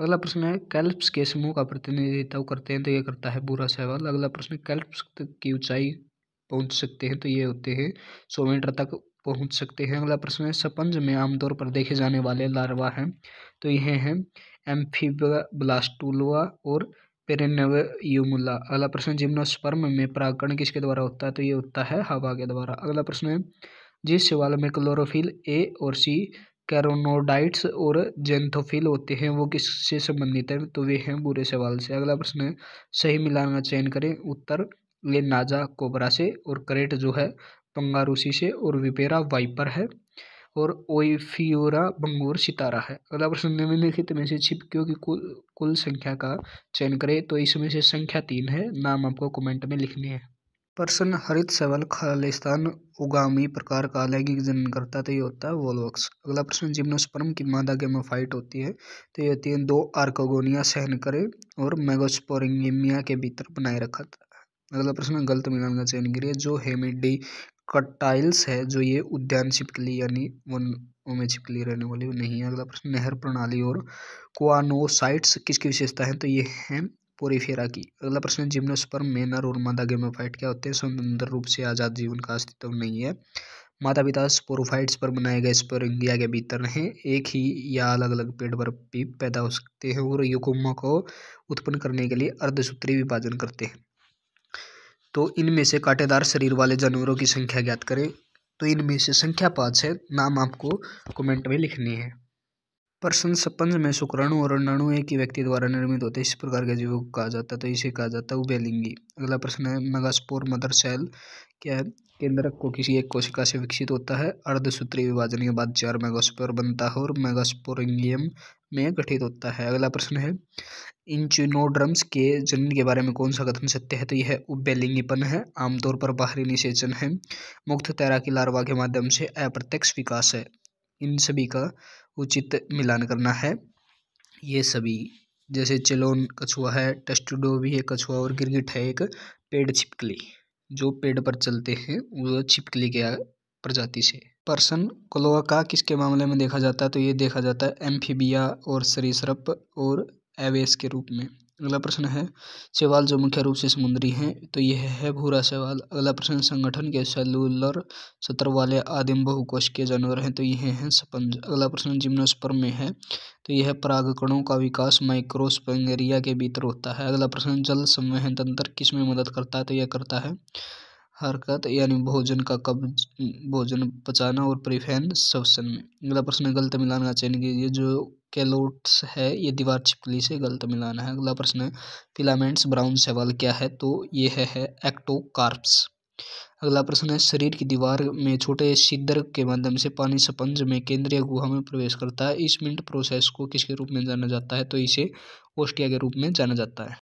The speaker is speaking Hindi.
अगला प्रश्न है कैल्प्स के समूह का प्रतिनिधित्व करते हैं तो ये करता है बुरा सहवाल अगला प्रश्न कैल्प्स की ऊंचाई पहुंच सकते हैं तो ये होते हैं सौ मीटर तक पहुंच सकते हैं अगला प्रश्न है सपंज में आमतौर पर देखे जाने वाले लार्वा हैं तो यह हैं ब्लास्टुलवा और पेरेनवयुमुला अगला प्रश्न जिम्नोस्पर्म में परागण किसके द्वारा होता है तो ये होता है हवा के द्वारा अगला प्रश्न है जिस सवाल में क्लोरोफिल ए और सी कैरोनोडाइट्स और जेंथोफिल होते हैं वो किससे संबंधित हैं तो वे हैं बुरे सवाल से अगला प्रश्न है सही मिलान का चयन करें उत्तर ले नाजा कोबरा से और करेट जो है पंगारूसी से और विपेरा वाइपर है और ओइफियोरा बंगोर सितारा है अगला प्रश्न निम्नलिखित में से छिपकियों की कुल कुल संख्या का चयन करें तो इसमें से संख्या तीन है नाम आपको कमेंट में लिखने हैं पर्सन हरित सेवल खालिस्तान उगामी प्रकार का लैंगिक जननकर्ता तो ये होता है वोलवक्स अगला प्रश्न जिम्नोस्पर्म की मादा गेमोफाइट होती है तो ये होती है दो आर्कोगोनिया सहन करे और मेगोस्पोरिंगेमिया के भीतर बनाए रखा था अगला प्रश्न गलत मिलान का चयन करिए जो हेमिडी कटाइल्स है जो ये उद्यान छिपकली यानी वन में छिपकली रहने वाली नहीं है अगला प्रश्न नहर प्रणाली और क्वानोसाइट्स किसकी विशेषता है तो ये हैं पोरीफेरा की अगला प्रश्न जिम्नोस्पर्म मेनर और मादा गेमोफाइट क्या होते हैं स्वतंत्र रूप से आजाद जीवन का अस्तित्व नहीं है माता पिता स्पोरोफाइट्स पर बनाए गए स्पोरिंगिया के भीतर हैं एक ही या अलग अलग पेड़ पर भी पैदा हो सकते हैं और युकुमा को उत्पन्न करने के लिए अर्धसूत्री विभाजन करते हैं तो इनमें से कांटेदार शरीर वाले जानवरों की संख्या ज्ञात करें तो इनमें से संख्या पाँच है नाम आपको कमेंट में लिखनी है प्रशंसपंज में शुक्राणु और अंडाणु एक ही व्यक्ति द्वारा निर्मित होते हैं इस प्रकार के जीवों को कहा जाता है तो इसे कहा जाता है उबेलिंगी अगला प्रश्न है मेगास्पोर मदर सेल क्या है केंद्रक को किसी एक कोशिका से विकसित होता है अर्धसूत्री विभाजन के बाद चार मेगास्पोर बनता है और मेगास्पोरिंगियम में गठित होता है अगला प्रश्न है इंचिनोड्रम्स के जनन के बारे में कौन सा कथन सत्य है तो यह उबेलिंगीपन है आमतौर पर बाहरी निषेचन है मुक्त तैराकी लार्वा के माध्यम से अप्रत्यक्ष विकास है इन सभी का उचित मिलान करना है ये सभी जैसे चिलोन कछुआ है टस्टुडो भी है कछुआ और गिरगिट है एक पेड़ छिपकली जो पेड़ पर चलते हैं वो छिपकली के प्रजाति से पर्सन कोलोआ का किसके मामले में देखा जाता है तो ये देखा जाता है एम्फीबिया और सरीसरप और एवेस के रूप में अगला प्रश्न है शैवाल जो मुख्य रूप से समुद्री हैं तो यह है भूरा शैवाल अगला प्रश्न संगठन के सेलुलर सत्र वाले आदिम के जानवर हैं तो यह है स्पंज अगला प्रश्न जिम्नोस्पर्म में है तो यह परागकणों का विकास माइक्रोस्पेंगेरिया के भीतर होता है अगला प्रश्न जल संवहन तंत्र किस में मदद करता है तो यह करता है हरकत यानी भोजन का कब्ज भोजन पचाना और प्रिफेन सवसन में अगला प्रश्न गलत मिलान का चयन कीजिए जो कैलोट्स है ये दीवार छिपकली से गलत मिलाना है अगला प्रश्न है फिलामेंट्स ब्राउन सेवल क्या है तो ये है है एक्टोकार्प्स अगला प्रश्न है शरीर की दीवार में छोटे सिद्धर के माध्यम से पानी सपंज में केंद्रीय गुहा में प्रवेश करता है इस मिनट प्रोसेस को किसके रूप में जाना जाता है तो इसे ओस्टिया के रूप में जाना जाता है